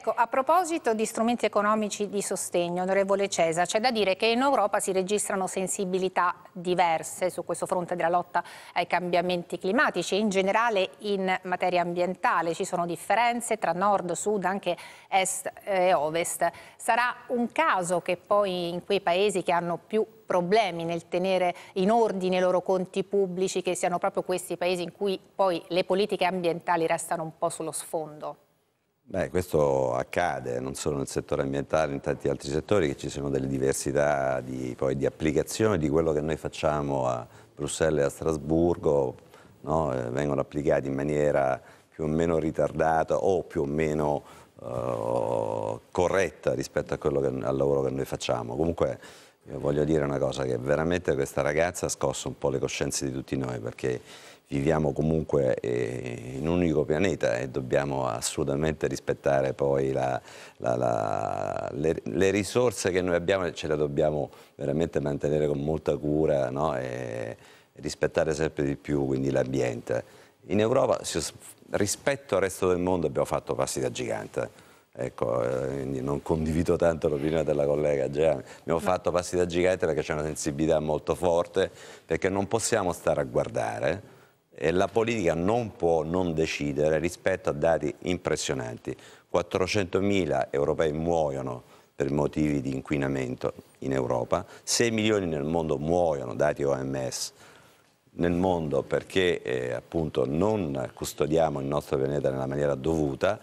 Ecco, a proposito di strumenti economici di sostegno, onorevole Cesa, c'è da dire che in Europa si registrano sensibilità diverse su questo fronte della lotta ai cambiamenti climatici e in generale in materia ambientale. Ci sono differenze tra nord, sud, anche est e ovest. Sarà un caso che poi in quei paesi che hanno più problemi nel tenere in ordine i loro conti pubblici, che siano proprio questi paesi in cui poi le politiche ambientali restano un po' sullo sfondo? Beh, questo accade non solo nel settore ambientale, in tanti altri settori, che ci sono delle diversità di, poi, di applicazione di quello che noi facciamo a Bruxelles e a Strasburgo, no? Eh, vengono applicati in maniera più o meno ritardata o più o meno uh, corretta rispetto che, al lavoro che noi facciamo. Comunque voglio dire una cosa, che veramente questa ragazza ha scosso un po' le coscienze di tutti noi, perché viviamo comunque eh, in un unico pianeta e dobbiamo assolutamente rispettare poi la, la, la, le, le, risorse che noi abbiamo e ce le dobbiamo veramente mantenere con molta cura no? e rispettare sempre di più l'ambiente. In Europa rispetto al resto del mondo abbiamo fatto passi da gigante. Ecco, eh, quindi non condivido tanto l'opinione della collega Gianni. Abbiamo fatto passi da gigante perché c'è una sensibilità molto forte, perché non possiamo stare a guardare la politica non può non decidere rispetto a dati impressionanti. 400.000 europei muoiono per motivi di inquinamento in Europa, 6 milioni nel mondo muoiono, dati OMS, nel mondo perché eh, appunto non custodiamo il nostro pianeta nella maniera dovuta,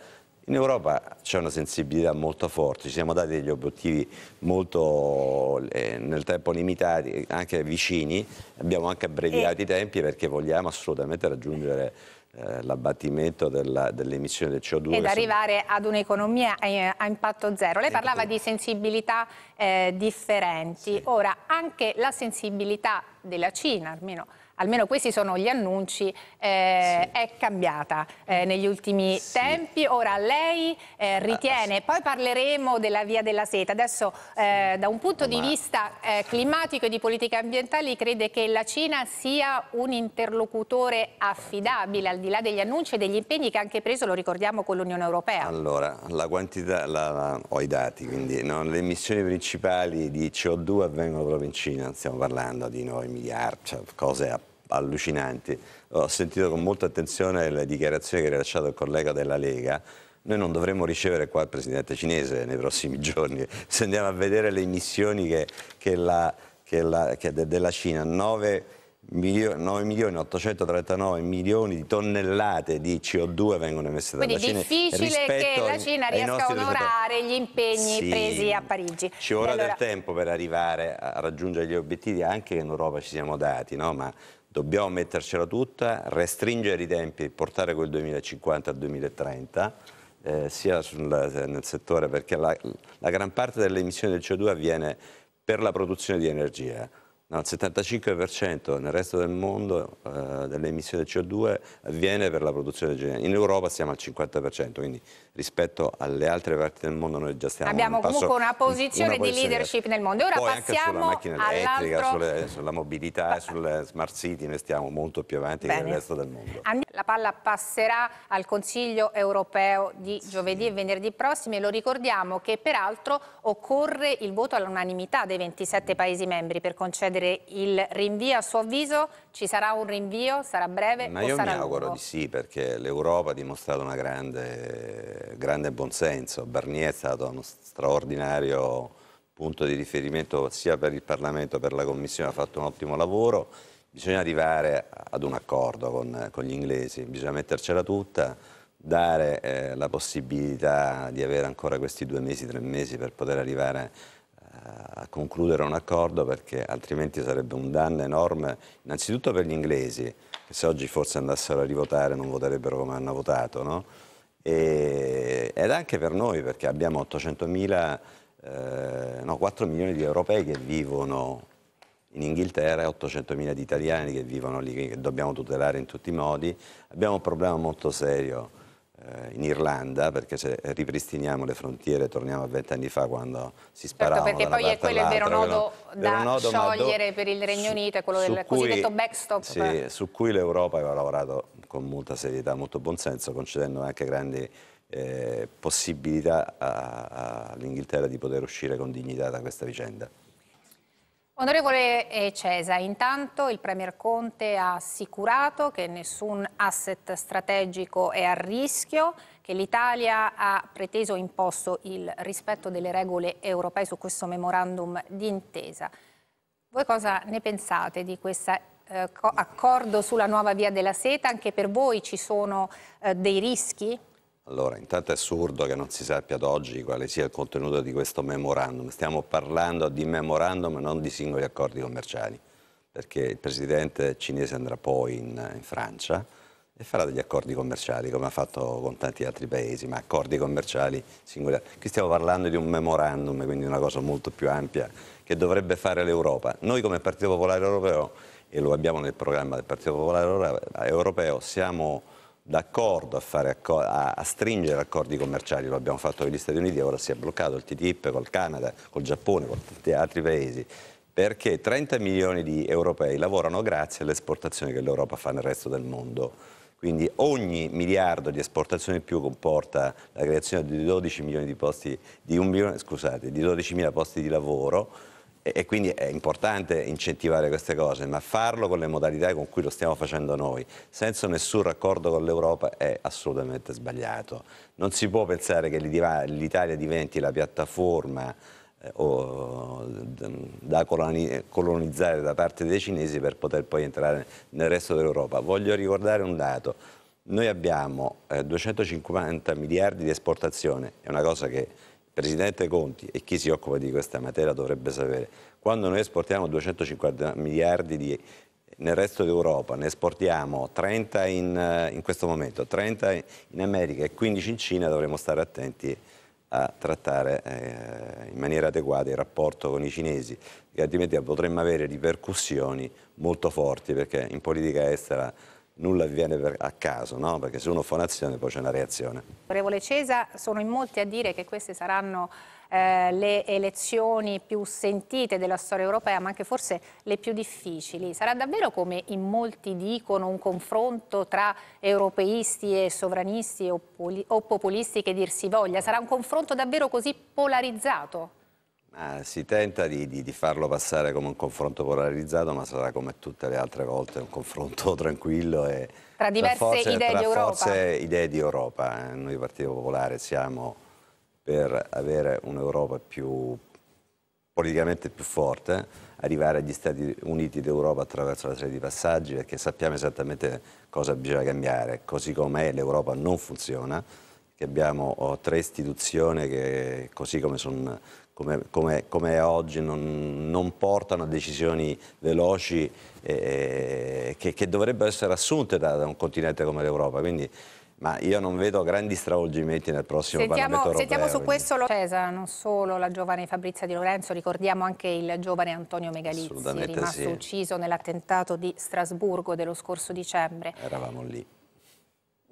in Europa c'è una sensibilità molto forte, ci siamo dati degli obiettivi molto eh, nel tempo limitati, anche vicini, abbiamo anche abbreviato eh. i tempi perché vogliamo assolutamente raggiungere eh, l'abbattimento dell'emissione dell del CO2. Ed arrivare sono... ad un'economia eh, a impatto zero. Lei parlava di sensibilità differenti, sì. ora anche la sensibilità della Cina, almeno almeno questi sono gli annunci, eh, sì. è cambiata eh, negli ultimi sì. tempi. Ora lei eh, eh ritiene, ah, sì. poi parleremo della via della seta, adesso eh, da un punto Ma... di vista eh, climatico e di politiche ambientali crede che la Cina sia un interlocutore affidabile al di là degli annunci e degli impegni che ha anche preso, lo ricordiamo, con l'Unione Europea. Allora, la quantità, la, la, ho i dati, quindi no, le emissioni principali di CO2 avvengono proprio in Cina, stiamo parlando di 9 miliardi, cioè cose a allucinanti. Ho sentito con molta attenzione le dichiarazioni che ha rilasciato il collega della Lega, noi non dovremmo ricevere qua il presidente cinese nei prossimi giorni. Se andiamo a vedere le emissioni che, che la, che la, de, della Cina, 9 milioni, 9 milioni 839 milioni di tonnellate di CO2 vengono emesse dalla Quindi Cina. Quindi è difficile che la Cina riesca a onorare gli impegni sì, presi a Parigi. Ci vorrà allora... del tempo per arrivare a raggiungere gli obiettivi anche che in Europa ci siamo dati, no? ma dobbiamo mettercela tutta, restringere i tempi e portare quel 2050 al 2030, eh, sia sul, nel settore perché la, la gran parte delle emissioni del CO2 avviene per la produzione di energia No, il 75% nel resto del mondo eh, delle emissioni di CO2 avviene per la produzione di energia. In Europa siamo al 50%, quindi rispetto alle altre parti del mondo noi già stiamo... Abbiamo un comunque una posizione una di leadership nel mondo. Ora Poi passiamo sulla macchina elettrica, sulle, sulla mobilità, sulle smart city, noi stiamo molto più avanti Bene. che nel resto del mondo. La palla passerà al Consiglio europeo di giovedì e venerdì prossimi e lo ricordiamo che peraltro occorre il voto all'unanimità dei 27 Paesi membri per concedere chiedere il rinvio a suo avviso? Ci sarà un rinvio? Sarà breve? Ma io mi auguro lungo? di sì perché l'Europa ha dimostrato un grande, grande buonsenso. Barnier è stato uno straordinario punto di riferimento sia per il Parlamento che per la Commissione, ha fatto un ottimo lavoro. Bisogna arrivare ad un accordo con, con gli inglesi, bisogna mettercela tutta, dare eh, la possibilità di avere ancora questi due mesi, tre mesi per poter arrivare a a concludere un accordo perché altrimenti sarebbe un danno enorme innanzitutto per gli inglesi che se oggi forse andassero a rivotare non voterebbero come hanno votato no? e, ed anche per noi perché abbiamo 800 mila eh, no, 4 milioni di europei che vivono in Inghilterra e 800 mila di italiani che vivono lì che dobbiamo tutelare in tutti i modi abbiamo un problema molto serio eh, in Irlanda, perché se ripristiniamo le frontiere torniamo a vent'anni fa quando si sparavano certo, perché poi è quello il vero nodo da nodo, sciogliere per il Regno Unito, è quello del cui, cosiddetto backstop. Sì, per... su cui l'Europa aveva lavorato con molta serietà, molto buonsenso, concedendo anche grandi eh, possibilità all'Inghilterra di poter uscire con dignità da questa vicenda. Onorevole Cesa, intanto il Premier Conte ha assicurato che nessun asset strategico è a rischio, che l'Italia ha preteso e imposto il rispetto delle regole europee su questo memorandum d'intesa. Voi cosa ne pensate di questo eh, accordo sulla nuova via della seta? Anche per voi ci sono eh, dei rischi? Allora, intanto è assurdo che non si sappia ad oggi quale sia il contenuto di questo memorandum. Stiamo parlando di memorandum, non di singoli accordi commerciali, perché il presidente cinese andrà poi in, in Francia e farà degli accordi commerciali, come ha fatto con tanti altri paesi, ma accordi commerciali singoli. Qui stiamo parlando di un memorandum, quindi una cosa molto più ampia, che dovrebbe fare l'Europa. Noi come Partito Popolare Europeo, e lo abbiamo nel programma del Partito Popolare Europeo, siamo d'accordo a, fare, a, a, stringere accordi commerciali, lo abbiamo fatto con gli Stati Uniti, ora si è bloccato il TTIP col Canada, col Giappone, con tanti altri paesi, perché 30 milioni di europei lavorano grazie alle esportazioni che l'Europa fa nel resto del mondo. Quindi ogni miliardo di esportazioni in più comporta la creazione di 12 milioni di posti, di 1 milione, scusate, di 12 mila posti di lavoro e quindi è importante incentivare queste cose, ma farlo con le modalità con cui lo stiamo facendo noi, senza nessun raccordo con l'Europa, è assolutamente sbagliato. Non si può pensare che l'Italia diventi la piattaforma eh, da colonizzare da parte dei cinesi per poter poi entrare nel resto dell'Europa. Voglio ricordare un dato, noi abbiamo 250 eh, miliardi di esportazione, è una cosa che Presidente Conti e chi si occupa di questa materia dovrebbe sapere, quando noi esportiamo 250 miliardi di, nel resto d'Europa, ne esportiamo 30 in, in, questo momento, 30 in America e 15 in Cina, dovremmo stare attenti a trattare eh, in maniera adeguata il rapporto con i cinesi, altrimenti potremmo avere ripercussioni molto forti, perché in politica estera nulla avviene per, a caso, no? perché se uno fa un'azione poi c'è una reazione. Onorevole Cesa, sono in molti a dire che queste saranno eh, le elezioni più sentite della storia europea, ma anche forse le più difficili. Sarà davvero, come in molti dicono, un confronto tra europeisti e sovranisti o, o populisti che dir si voglia? Sarà un confronto davvero così polarizzato? Ah, si tenta di, di, di, farlo passare come un confronto polarizzato, ma sarà come tutte le altre volte un confronto tranquillo. E tra diverse tra forze, idee tra di Europa. Forze, idee di Europa. Eh. Noi Partito Popolare siamo per avere un'Europa più politicamente più forte, arrivare agli Stati Uniti d'Europa attraverso una serie di passaggi perché sappiamo esattamente cosa bisogna cambiare, così com'è l'Europa non funziona, che abbiamo oh, tre istituzioni che così come sono come, come, come oggi non, non, portano a decisioni veloci eh, eh, che, che, dovrebbero essere assunte da, da un continente come l'Europa. Quindi ma io non vedo grandi stravolgimenti nel prossimo sentiamo, Parlamento europeo. Sentiamo su questo lo... Cesa, non solo la giovane Fabrizia Di Lorenzo, ricordiamo anche il giovane Antonio Megalizzi, rimasto sì. ucciso nell'attentato di Strasburgo dello scorso dicembre. Eravamo lì.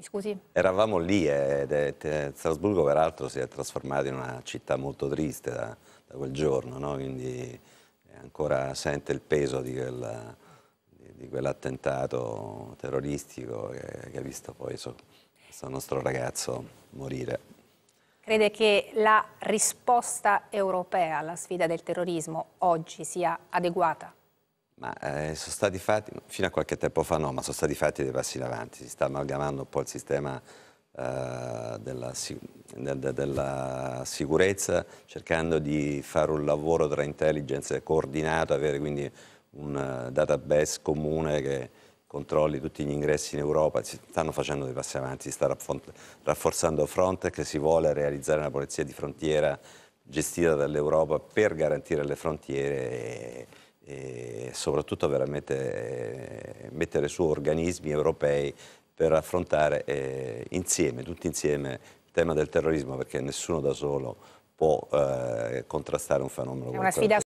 Scusi. Eravamo lì e eh, è, eh, Strasburgo peraltro si è trasformata in una città molto triste da, da quel giorno, no? quindi eh, ancora sente il peso di, quel, di, di quell'attentato terroristico che, che, ha visto poi so, questo nostro ragazzo morire. Crede che la risposta europea alla sfida del terrorismo oggi sia adeguata? Ma eh, sono stati fatti, fino a qualche tempo fa no, ma sono stati fatti dei passi in avanti, si sta amalgamando un po' il sistema eh, della, de, della, sicurezza, cercando di fare un lavoro tra intelligence coordinato, avere quindi un eh, database comune che controlli tutti gli ingressi in Europa, si stanno facendo dei passi avanti, si sta rafforzando Frontex, si vuole realizzare una polizia di frontiera gestita dall'Europa per garantire le frontiere. E, e soprattutto veramente eh, mettere su organismi europei per affrontare eh, insieme, tutti insieme, il tema del terrorismo perché nessuno da solo può eh, contrastare un fenomeno come questo.